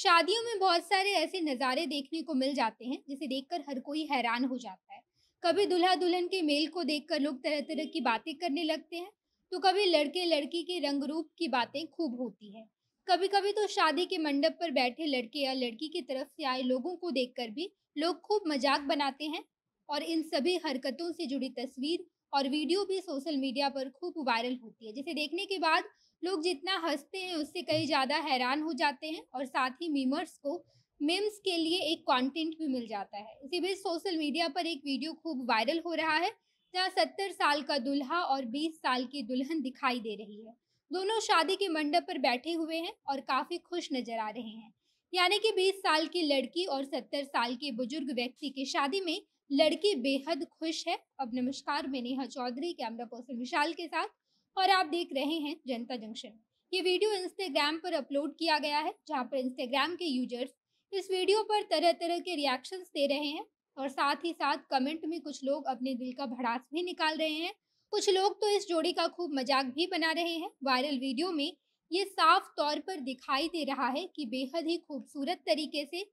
शादियों में बहुत सारे ऐसे नज़ारे देखने को मिल जाते हैं जिसे देखकर हर कोई हैरान हो जाता है कभी दुल्हा दुल्हन के मेल को देखकर लोग तरह तरह की बातें करने लगते हैं तो कभी लड़के लड़की के रंग रूप की बातें खूब होती है कभी कभी तो शादी के मंडप पर बैठे लड़के या लड़की की तरफ से आए लोगों को देखकर भी लोग खूब मजाक बनाते हैं और इन सभी हरकतों से जुड़ी तस्वीर और वीडियो भी सोशल मीडिया पर खूब वायरल होती है जिसे देखने के बाद लोग जितना हंसते हैं उससे कहीं ज़्यादा हैरान हो जाते हैं और साथ ही मीमर्स को मेम्स के लिए एक कंटेंट भी मिल जाता है इसी बीच सोशल मीडिया पर एक वीडियो खूब वायरल हो रहा है जहाँ सत्तर साल का दुल्हा और बीस साल की दुल्हन दिखाई दे रही है दोनों शादी के मंडप पर बैठे हुए हैं और काफ़ी खुश नजर आ रहे हैं यानी कि बीस साल की लड़की और सत्तर साल के बुजुर्ग व्यक्ति की शादी में लड़की बेहद खुश है अब नमस्कार मैं नेहा चौधरी कैमरा पर्सन विशाल के साथ और आप देख रहे हैं जनता जंक्शन ये वीडियो इंस्टाग्राम पर अपलोड किया गया है जहाँ पर इंस्टाग्राम के यूजर्स इस वीडियो पर तरह तरह के रिएक्शंस दे रहे हैं और साथ ही साथ कमेंट में कुछ लोग अपने दिल का भड़ास भी निकाल रहे हैं कुछ लोग तो इस जोड़ी का खूब मजाक भी बना रहे हैं वायरल वीडियो में ये साफ तौर पर दिखाई दे रहा है कि बेहद ही खूबसूरत तरीके से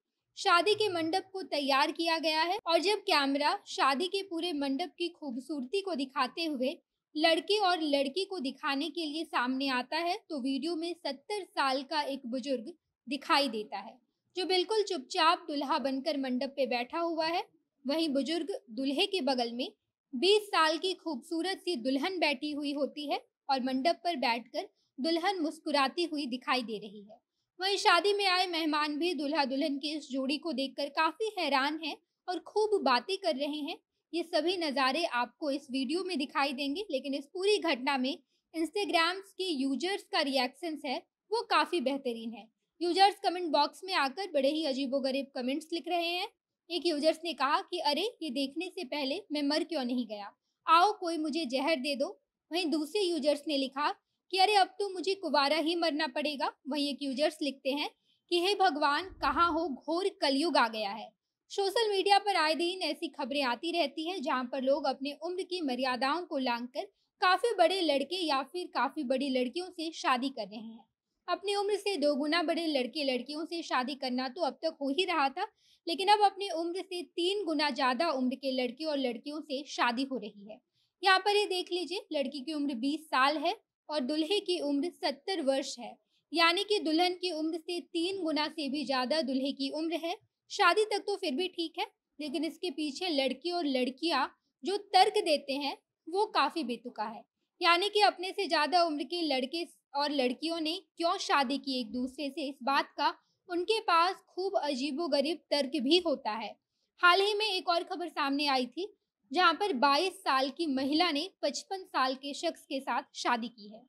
शादी के मंडप को तैयार किया गया है और जब कैमरा शादी के पूरे मंडप की खूबसूरती को दिखाते हुए लड़के और लड़की को दिखाने के लिए सामने आता है तो वीडियो में सत्तर साल का एक बुजुर्ग दिखाई देता है जो बिल्कुल चुपचाप दुल्हा बनकर मंडप पे बैठा हुआ है वहीं बुजुर्ग दुल्हे के बगल में 20 साल की खूबसूरत सी दुल्हन बैठी हुई होती है और मंडप पर बैठकर दुल्हन मुस्कुराती हुई दिखाई दे रही है वहीं शादी में आए मेहमान भी दुल्हा दुल्हन की इस जोड़ी को देखकर काफी हैरान हैं और खूब बातें कर रहे हैं ये सभी नज़ारे आपको इस वीडियो में दिखाई देंगे लेकिन इस पूरी घटना में इंस्टाग्राम्स के यूजर्स का रिएक्शंस है वो काफ़ी बेहतरीन है यूजर्स कमेंट बॉक्स में आकर बड़े ही अजीबोगरीब कमेंट्स लिख रहे हैं एक यूजर्स ने कहा कि अरे ये देखने से पहले मैं मर क्यों नहीं गया आओ कोई मुझे जहर दे दो वहीं दूसरे यूजर्स ने लिखा कि अरे अब तो मुझे कुवारा ही मरना पड़ेगा वहीं एक यूजर्स लिखते हैं कि हे भगवान कहाँ हो घोर कलयुग आ गया है सोशल मीडिया पर आए दिन ऐसी खबरें आती रहती हैं जहां पर लोग अपने उम्र की मर्यादाओं को लांघकर काफी बड़े लड़के या फिर काफी बड़ी लड़कियों से शादी कर रहे हैं अपनी उम्र से दो गुना बड़े लड़के लड़कियों से शादी करना तो अब तक हो ही रहा था लेकिन अब अपनी उम्र से तीन गुना ज्यादा उम्र के लड़के और लड़कियों से शादी हो रही है यहाँ पर ये देख लीजिए लड़की की उम्र बीस साल है और दुल्हे की उम्र सत्तर वर्ष है यानी कि दुल्हन की उम्र से तीन गुना से भी ज्यादा दुल्हे की उम्र है शादी तक तो फिर भी ठीक है लेकिन इसके पीछे लड़की और लड़कियां जो तर्क देते हैं वो काफ़ी बेतुका है यानी कि अपने से ज़्यादा उम्र के लड़के और लड़कियों ने क्यों शादी की एक दूसरे से इस बात का उनके पास खूब अजीबोगरीब तर्क भी होता है हाल ही में एक और खबर सामने आई थी जहां पर 22 साल की महिला ने 55 साल के शख्स के साथ शादी की है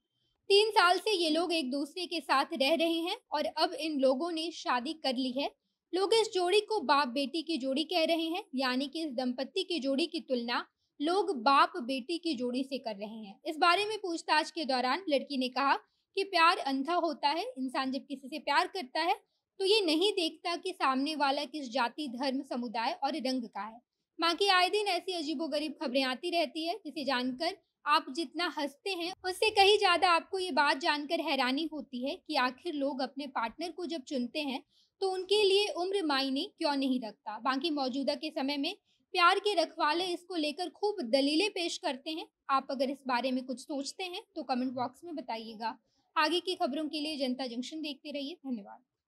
तीन साल से ये लोग एक दूसरे के साथ रह रहे हैं और अब इन लोगों ने शादी कर ली है लोग इस जोड़ी को बाप बेटी की जोड़ी कह रहे हैं यानी कि इस दंपत्ति की जोड़ी की तुलना लोग बाप बेटी की जोड़ी से कर रहे हैं इस बारे में पूछताछ के दौरान लड़की ने कहा कि प्यार अंधा होता है इंसान जब किसी से प्यार करता है तो ये नहीं देखता कि सामने वाला किस जाति धर्म समुदाय और रंग का है बाकी आए दिन ऐसी अजीबोगरीब खबरें आती रहती है जिसे जानकर आप जितना हंसते हैं उससे कहीं ज़्यादा आपको ये बात जानकर हैरानी होती है कि आखिर लोग अपने पार्टनर को जब चुनते हैं तो उनके लिए उम्र मायने क्यों नहीं रखता बाकी मौजूदा के समय में प्यार के रखवाले इसको लेकर खूब दलीलें पेश करते हैं आप अगर इस बारे में कुछ सोचते हैं तो कमेंट बॉक्स में बताइएगा आगे की खबरों के लिए जनता जंक्शन देखते रहिए धन्यवाद